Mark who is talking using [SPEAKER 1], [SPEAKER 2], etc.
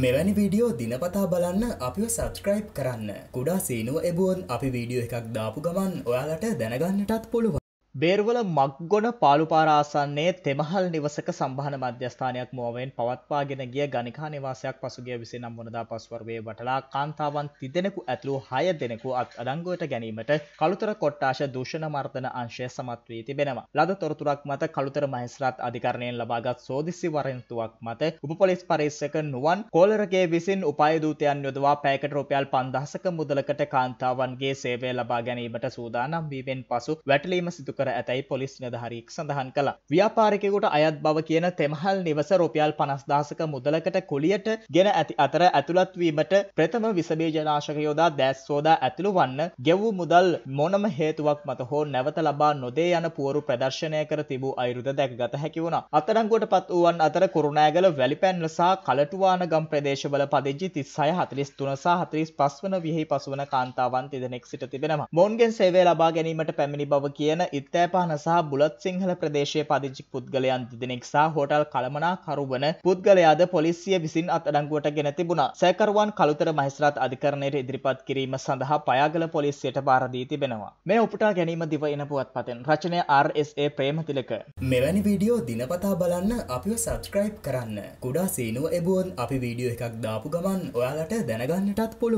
[SPEAKER 1] මෙවැනි වීඩියෝ දිනපතා බලන්න අපිව සබස්ක්‍රයිබ් කරන්න කුඩා සීනුව එබුවන් අපි
[SPEAKER 2] වීඩියෝ එකක් දාපු ගමන් ඔයාලට දැනගන්නටත් පුළුවන් බේරුවල මක්ගොඩ පාලුපාරාසන්නේ තෙමහල් නිවසක සම්බහන මධ්‍යස්ථානයක් මුවවෙන් පවත්වාගෙන ගිය ගනිකා නිවාසයක් පසුගේ විසි නම් වනදා පස්වර්වේ වටලා කාන්තාවන් තිදෙනෙකු ඇතුළු හය දෙනෙකු අත් අඩංගුවට ගැනීමට කළුතර කොට්ටාශ දූෂණ මර්තන අංශය සමත් වී තිබෙනවා. ලද තොරතුරක් මත කළුතර මහිස්රාත් අධිකරණයෙන් ලබාගත් සෝදිසි වරෙන්තුවක් මත උපපොලිස් පරිස්සක නුවන් කෝලරගේ විසින් උපායදූතයන් යොදවා පැකට රුපියල් පන්දහසක මුදලකට කාන්තාවන්ගේ සේවය ලබා ගැනීමට සූදානම් වීමෙන් පසු වැටලීම සිදුකර කර ඇතැයි පොලිස් නිධහරීක් සඳහන් කළ. ව්‍යාපාරිකෙකුට අයත් බව කියන තෙමහල් නිවස රුපියල් පනස්දාසක මුදලකට කුලියට ගෙන ඇති අතර ඇතුළත්වීමට ප්‍රථම විසබේජනාශක යෝදා දැස් සෝදා ඇතුළු වන්න ගෙවූ මුදල් මොනම හේතුවක් මත හෝ නැවත ලබා නොදේ යන පුවරු ප්‍රදර්ශනය කර තිබූ අයුරුද දැක් ගත හැකිවුණ. අතරංගුවට පත් වුවන් අතර කුරුණෑගල වැලිපැන්ලසා කලටුවාන ගම් ප්‍රදේශවල පදිජි තිස්සය හතලිස් තුනසා හතලිස් පස්වන විහි පසුවන කාන්තාවන් තිදනෙක් සිට තිබෙනවා. මොන්ගෙන් සේවේ ලබා ගැනීමට පැමිණි බව කියන ඉත්ත හැත්තෑපහන සහ බුලත් සිංහල ප්‍රදේශය පදිචි පුද්ගලයන් දෙනෙක් සහ හෝටල් කළමනාකරු වන පුද්ගලයාද පොලිසිය විසින් අත්අඩංගුවට ගෙන තිබුණා. සැකරුවන් කළුතර මහේස්ත්‍රාත් අධිකරණයට ඉදිරිපත් කිරීම සඳහා පයාගල පොලිසියට බාර දී තිබෙනවා. මේ උපුටා ගැනීම දිව එන පුවත්පතෙන් රචනය RSA ප්‍රේමතිලක.
[SPEAKER 1] මෙවැනි වීඩියෝ දිනපතා බලන්න අපිව සබස්ක්‍රයිබ් කරන්න. කුඩා සීනුව එබුවන් අපි වීඩියෝ එකක් දාපු ගමන් ඔයාලට දැනගන්නටත් පුළුවන්.